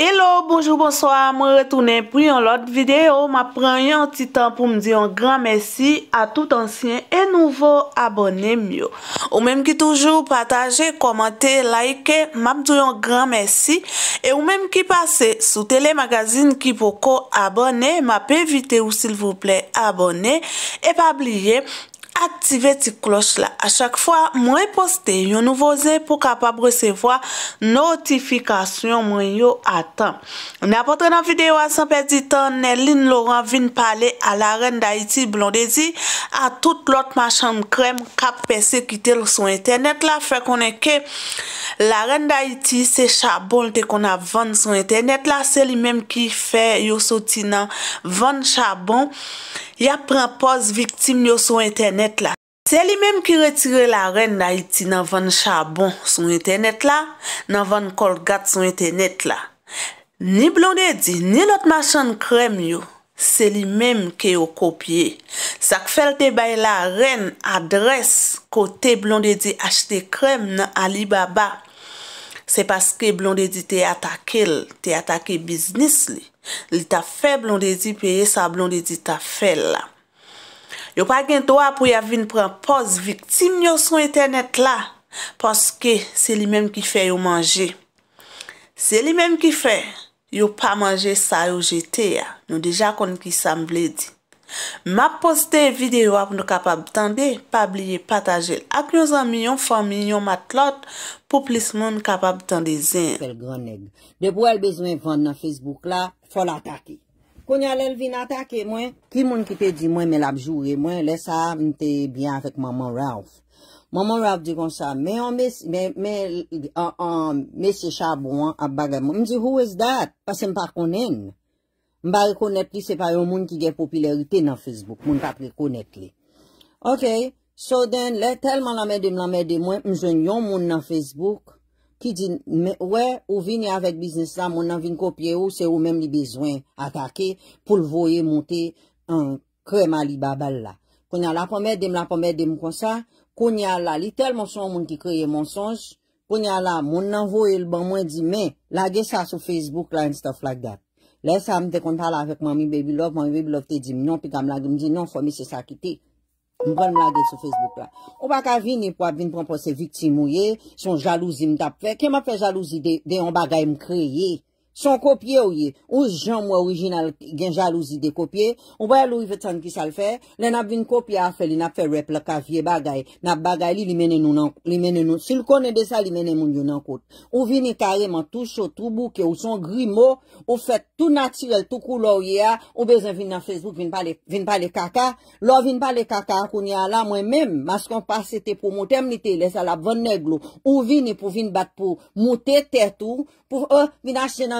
Hello, bonjour, bonsoir, mwen retounen pou yon lot videyo, mwen prenen yon titan pou mwen diyon gran mersi a tout ansyen e nouvo abonnen myo. Ou menm ki toujou pataje, komante, like, mwen mwen diyon gran mersi. Ou menm ki pase sou telemagazine ki pou ko abonnen, mwen pe evite ou sil vouple abonnen e pa bliye. Aktive ti kloch la. A chak fwa mwen poste yon nouvoze pou kapab resevoa notifikasyon mwen yo atan. Mwen apotre nan videyo asan pe di tan, Neline Laurent vin pale a la ren da iti blondesi a tout lot machan krem kap pesekite l sou internet la. Fè konen ke la ren da iti se chabon lte kon avan sou internet la. Fè li menm ki fè yo soti nan van chabon. Ya pren pos viktim yo sou internet la. Se li menm ki retire la ren na iti nan van chabon sou internet la, nan van kol gat sou internet la. Ni blondedi, ni lot machan krem yo, se li menm ki yo kopye. Sa kfel te bay la ren adres kote blondedi achte krem nan Alibaba. Se paske blondedi te atakel, te atake biznis li. Li ta fe blondedi peye sa blondedi ta fe la. Yo pa gen to a pou ya vin pran pos viktim yo son internet la. Paske se li menm ki fe yo manje. Se li menm ki fe, yo pa manje sa yo jete ya. Nou deja kon ki samble di. Ma poste videyo ap nou kapab tande, pabliye pataje ak nou zan milyon fwa milyon matlot pou plis moun kapab tande zin. Se l gran neg, de pou el bezwen vande nan Facebook la, fwa l atake. Koun yal el vin atake mwen, ki moun ki te di mwen mel ap jure mwen, lè sa mwen te byan fek maman Ralph. Maman Ralph di kon sa, mè an mè se chabou an ap baga mwen, mzi who is dat? Asen pa konen mwen. Mba rekonet li separe ou moun ki gen popularite nan Facebook. Moun pap rekonet li. Ok, so den le, telman la mèdèm la mèdèm mwen, mzènyon moun nan Facebook, ki di, mwen, ou vini avèk biznes la, moun nan vini kopye ou, se ou mèm li bezwen atake pou l'voye monte an kreman li babal la. Konya la, pò mèdèm la, pò mèdèm kon sa, konya la, li telman son moun ki kreye monsonj, konya la, moun nan voye l ban mwen di, mè, la gen sa sou Facebook la en staf lakdap. Lè sa m de kontal avèk mami Baby Love, mami Baby Love te di m nan, pi ka m lage m di nan, fò mi se sakite. M bon m lage sou Facebook la. Ou baka vin, e pou ap vin, pou ap posè viktim ou ye, son jalouzi m tap fè. Ke m ap fè jalouzi de ou baka m kreye? son kopye ou ye, ou zjan mwen orijinal gen jalouzi de kopye ou bayal ou yi vetan ki sal fè le nap vin kopye a fè li nap fè rep la kavye bagay, nap bagay li li mene nou nan li mene nou, si l konen de sa li mene moun yon nan kote, ou vini kareman tout chot, tout bouke, ou son grimo ou fè tout natirel, tout kou lò ou ye a ou bezan vin nan Facebook, vin pa le kaka, lò vin pa le kaka akouni a la mwen mèm, mas kon pa se te pou moutem li te, lè sa la voneglo ou vini pou vin bat pou moutet tè tou, pou ou euh, vin achè nan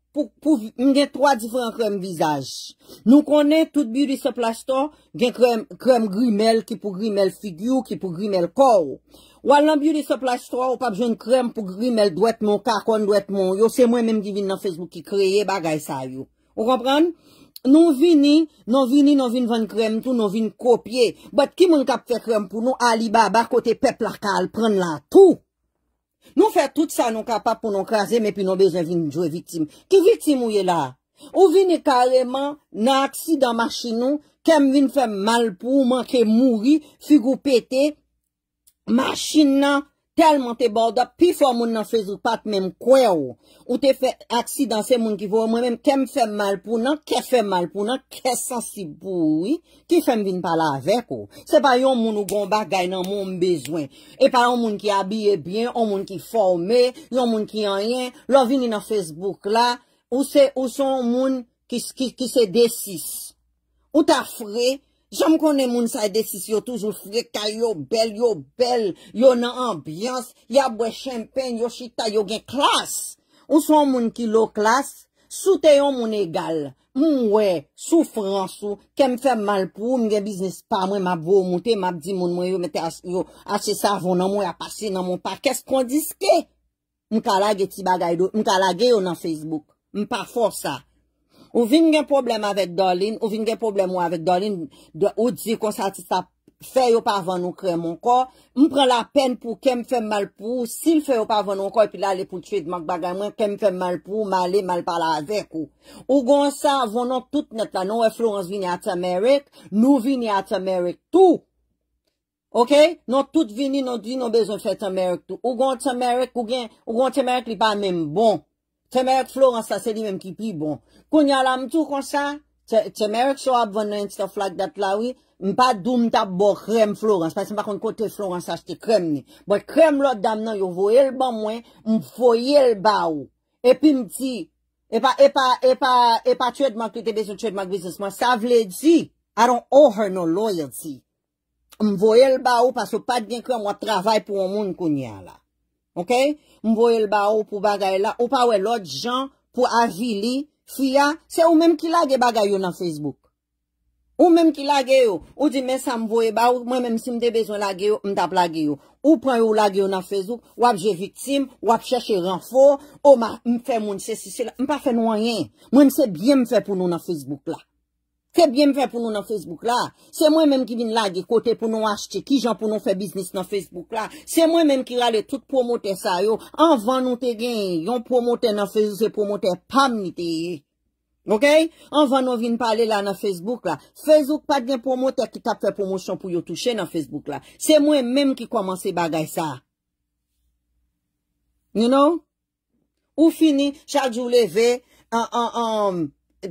pou gen 3 diferent krem vizaj. Nou konen tout biou di se plashton, gen krem grimel, ki pou grimel figyou, ki pou grimel kou. Ou an lan biou di se plashton, ou pa bjen krem pou grimel dwetmon, kakon dwetmon, yo se mwen menm di vin nan Facebook ki kreye, bagay sa yo. Ou repran? Nou vini, nou vini nou vini van krem tou, nou vini kopye. Bat ki moun kap fe krem pou nou, Ali Baba kote peplakal, pren la tou. Nou fè tout sa nou kapap pou nou kaze Mè pi nou bezè vin jouye vitim Ki vitim ou ye la? Ou vin e kareman na aksi dan machin nou Kem vin fè mal pou Man ke mouri, figou pete Machin nan Telman te borde, pi fò moun nan Facebook pat mèm kwe ou, ou te fè aksidansè moun ki vò, mwen mèm ke m fè mal pou nan, ke fè mal pou nan, ke sensiboui, ki fè m vin pala avek ou. Se pa yon moun ou gombak gay nan moun bezwen, e pa yon moun ki abye byen, yon moun ki fòmè, yon moun ki anyen, lò vin nan Facebook la, ou se, ou son moun ki se desis, ou ta frè. Jom konen moun sa edesis yo toujou fwe ka yo bel, yo bel, yo nan ambyans, ya bwe chenpen, yo chita, yo gen klas. Ou son moun ki lo klas, soute yo moun egal. Moun we, soufrans ou, kem feb mal pou, moun gen biznis pa, mwen map vou, moun te map di moun, mwen yo mette as yo, asye savon nan moun ya pase nan moun pa. Kes kon diske? Mou kalage ki bagay do, mou kalage yo nan Facebook. Mou pa fwa sa. Ou vin gen problem avet dolin, ou vin gen problem ou avet dolin, ou di kon sa ti sa feyo pa avan ou kre mon ko, m pren la pen pou kem fe mal pou, si feyo pa avan ou ko, epi la le pou tchid mank bagay mwen, kem fe mal pou, mali, mal pala avek ou. Ou gon sa, vonon tout net la, nou e Florence vini at Amerik, nou vini at Amerik tou. Ok? Non tout vini, non di, non bezon fè at Amerik tou. Ou gon at Amerik, ou gon at Amerik li pa mèm bon. Tè mèyèk Florence la sè li mèm ki pi bon. Koun yal la mtou konsan, tè mèyèk chou ap vè nan yon titè flak dat la wè, mpa dou mta bò krem Florence. Pas mpa kon kote Florence achte krem ni. Bò krem lo dam nan yo voye l ban mwen, mfoye l ba ou. Epi mti, epa twèdman kwen te beso twèdman kwen se sman, sa vle di, aron oher nou loye di. Mvoye l ba ou, pas yo pat gen krem wap travay pou moun koun yal la. Ok, m voye l ba ou pou bagay la, ou pa we l ot jan pou avili, fia, se ou menm ki lage bagay yo nan Facebook. Ou menm ki lage yo, ou di men sa m voye ba ou, mwen menm si m de bezon lage yo, m tap lage yo. Ou pren yo lage yo nan Facebook, wap je vitim, wap cheshe renfo, ou m fe moun se si se la, m pa fe nou an yen. Mwenm se bie m fe pou nou nan Facebook la. Fè bèm fè pou nou nan Facebook la. Fè mwen mèm ki vin la ge kote pou nou achte. Ki jan pou nou fè biznis nan Facebook la. Fè mwen mèm ki rale tout promote sa yo. An van nou te gen. Yon promote nan Facebook se promote pam ni te ye. Ok? An van nou vin pale la nan Facebook la. Fèzouk pat gen promote ki tap fè promotion pou yo touche nan Facebook la. Fè mwen mèm ki komanse bagay sa. You know? Ou fini? Chal di ou leve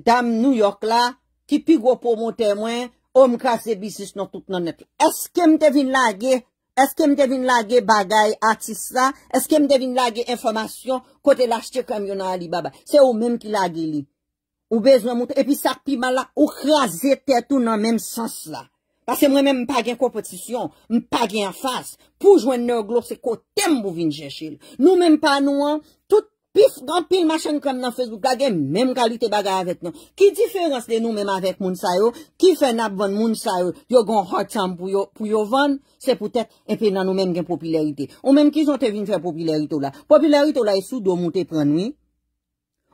dam New York la ki pi gwo pou moun temwen, om kase bisis nan tout nan net. Eske m te vin lage, eske m te vin lage bagay atis la, eske m te vin lage informasyon, kote lachte kamyonan alibaba. Se ou menm ki lage li. Ou bezwa moun te, epi sak pi mal la, ou krasi tetou nan menm sens la. Pase mwen menm m pa gen kompetisyon, m pa gen fass, pou jwen ne glose kote m bou vin jeshe. Nou menm pa nou an, tout, Pis, gant pil machen kon nan Facebook, la gen menm kalite bagay avet nan. Ki diferans de nou menm avek moun sayo, ki fe nap von moun sayo, yo gon hot chanm pou yo von, se poutet epen nan nou menm gen popularite. Ou menm ki zon te vin fè popularito la. Popularito la e sou do moun te pren ni.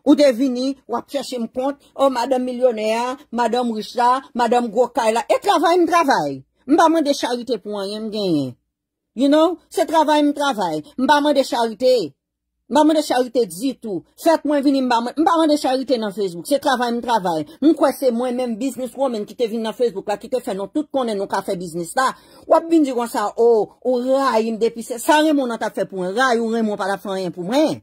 Ou te vini, wap cheshe m kont, o oh, madame milyonea, madame richa, madame gwo kaila, e travay m travay. M ba man de charite pou an yen genyen. You know, se travay m travay, m ba man de charite. Mba mwen de charite di tou. Fèk mwen vini mba mwen. Mba mwen de charite nan Facebook. Se travay mwen travay. Mwen kwa se mwen men business woman ki te vin nan Facebook la. Ki te fen nou tout konen nou ka fe business la. Wap vin di kon sa. Oh, ou ray m depise. Sa ray mwen an ta fe pou mwen. Ray ou ray mwen pa la fen yon pou mwen.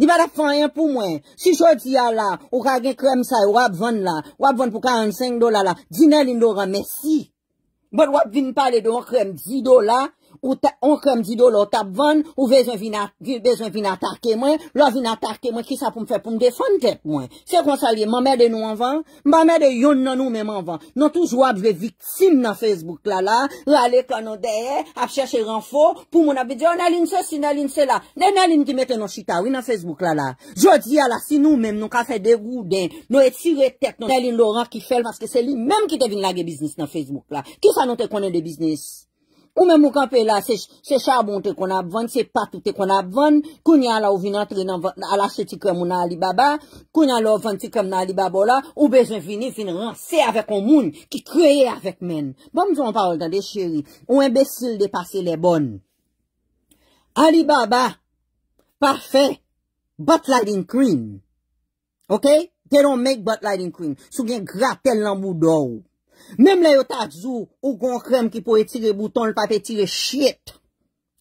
Di ba la fen yon pou mwen. Si chou di ya la. Ou ka gen krem sa. Ou wap ven la. Ou wap ven pou 45 dola la. Dine lindora. Mersi. Bol wap vin pale do krem 10 dola. Ou te, on kem di do lo tap van, ou vezon vin atarke mwen, lo vin atarke mwen ki sa pou m fe pou m defan jep mwen. Se kon sa li, mame de nou anvan, mame de yon nan nou men anvan. Non toujou ap ve vitim nan Facebook la la, ou ale kono deye, ap chèche renfo, pou moun ap bidye, ou oh, nan lin se si nan lin se la, nen nan lin ki mette nou chita ou nan Facebook la la. Jodi ya la, si nou men nou ka se degou den, nou etire tek nan talin loran ki fel, maske se li menm ki te vin lage biznis nan Facebook la. Ki sa nou te konen de biznis? Ou men mou kampe la, se charbon te kon apvan, se patou te kon apvan, kou nyan la ou vin antre nan alashe ti kremou nan Alibaba, kou nyan la ou van ti kremou nan Alibaba ou la, ou bezon vini vin ranse avèk o moun ki kreye avèk men. Bon mizon parol dan de chéri, ou embesil de pase le bon. Alibaba, parfait, but lighting cream. Ok, te don make but lighting cream. Sou gen gratel nan mou do ou. Mèm lè yo tat zou ou gon krem ki pou etire bouton l pa petire chiet.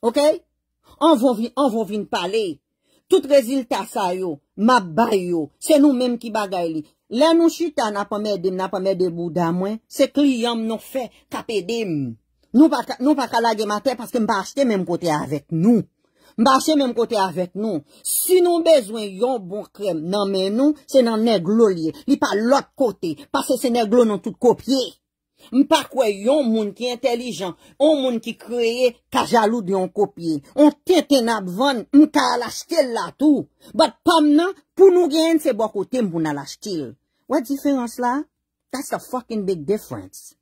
Ok? Anvo vin pale. Tout rezil tasay yo. Mabay yo. Se nou mèm ki bagay li. Lè nou chita napame dem, napame debou damwen. Se kliyam nou fe kapedem. Nou pa kalage mater paske mba achete mèm kote avèk nou. Mba se men mkote avet nou, si nou bezwen yon bon krem nan men nou, se nan neglo liye, li pa lot kote, pa se se neglo nan tout kopye. Mpa kwe yon moun ki entelijan, yon moun ki kreye, ka jalou diyon kopye. On ten ten apvan, mka alashtil la tou. Bat pom nan, pou nou gen se bokote mbou nan alashtil. What difference la? That's a fucking big difference.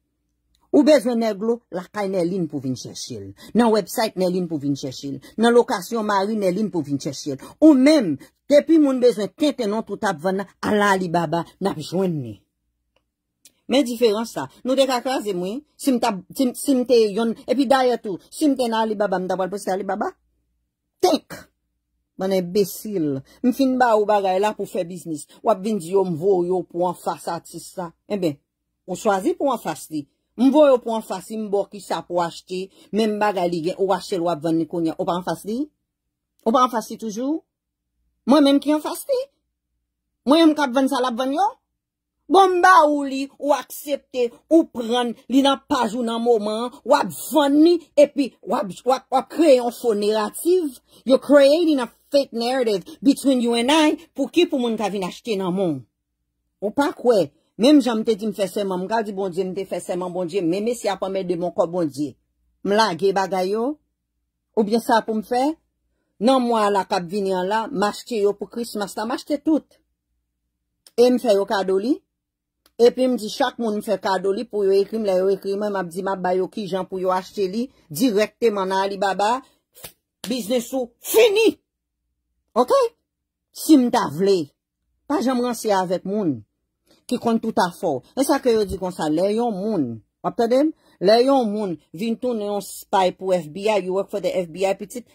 Ou bezwen neglo, lakay ne lin pou vin chesil. Nan website ne lin pou vin chesil. Nan lokasyon mari ne lin pou vin chesil. Ou men, tepi moun bezwen ten tenon tout ap vana ala Alibaba nap jwenni. Men diferans sa, nou de kakaze mwen, simte yon, epi daye tou, simte nan Alibaba mdawal pweske Alibaba? Tek! Mwen e besil. Mfin ba ou bagay la pou fe biznis. Wap vin di yo mvo yo pou an fasa atis sa. En ben, ou swazi pou an fasi di. Mbo yo pou an fasi mbo ki sa pou achete, men mba gali gen ou achete lwa apvan ni konye. O pa an fasi? O pa an fasi toujou? Mwen men ki an fasi? Mwen yon mka apvan sa lwa apvan yo? Bon mba ou li, ou aksepte, ou pran, li nan pajou nan mouman, wapvan ni, epi wap kreye an sou nerative. You're creating a fake narrative between you and I pou ki pou moun kavin achete nan moun. Ou pa kwey? Mè mè jan mè te di m fè sèman, mè kal di bon diè m te fè sèman bon diè, mè mè si apan mè de mò kon bon diè. Mè la, ge bagay yo, oubyen sa pou m fè, nan mwa la kap vini an la, m'achte yo pou Kris Masta, m'achte tout. E m fè yo kado li, e pè m di chak moun m fè kado li pou yo ekrim, le yo ekrim, mè m ap di m ap bayo ki jan pou yo achte li, direkte m an alibaba, biznes sou, fini! Ok? Si m ta vle, pa jan m ran se ya avèk moun. Ki kon tout a fo. E sa ke yo di kon sa. Le yon moun. Wap te dem? Le yon moun. Vin tou nou yon spy pou FBI. You work for the FBI pitit.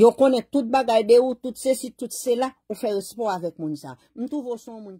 Yo konet tout bagay de ou. Tout se si. Tout se la. Ou fe respon avek moun sa. M tout vò son moun.